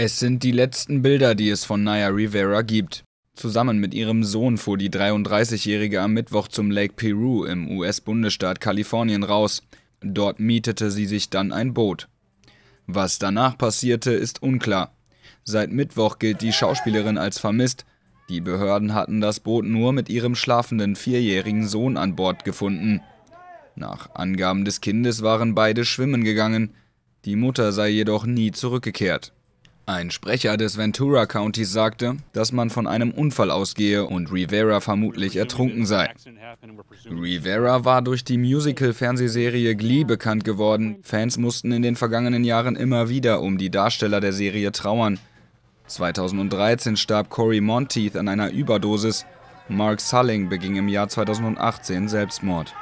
Es sind die letzten Bilder, die es von Naya Rivera gibt. Zusammen mit ihrem Sohn fuhr die 33-Jährige am Mittwoch zum Lake Peru im US-Bundesstaat Kalifornien raus. Dort mietete sie sich dann ein Boot. Was danach passierte, ist unklar. Seit Mittwoch gilt die Schauspielerin als vermisst. Die Behörden hatten das Boot nur mit ihrem schlafenden vierjährigen Sohn an Bord gefunden. Nach Angaben des Kindes waren beide schwimmen gegangen. Die Mutter sei jedoch nie zurückgekehrt. Ein Sprecher des Ventura County sagte, dass man von einem Unfall ausgehe und Rivera vermutlich ertrunken sei. Rivera war durch die Musical-Fernsehserie Glee bekannt geworden. Fans mussten in den vergangenen Jahren immer wieder um die Darsteller der Serie trauern. 2013 starb Corey Monteith an einer Überdosis. Mark Sulling beging im Jahr 2018 Selbstmord.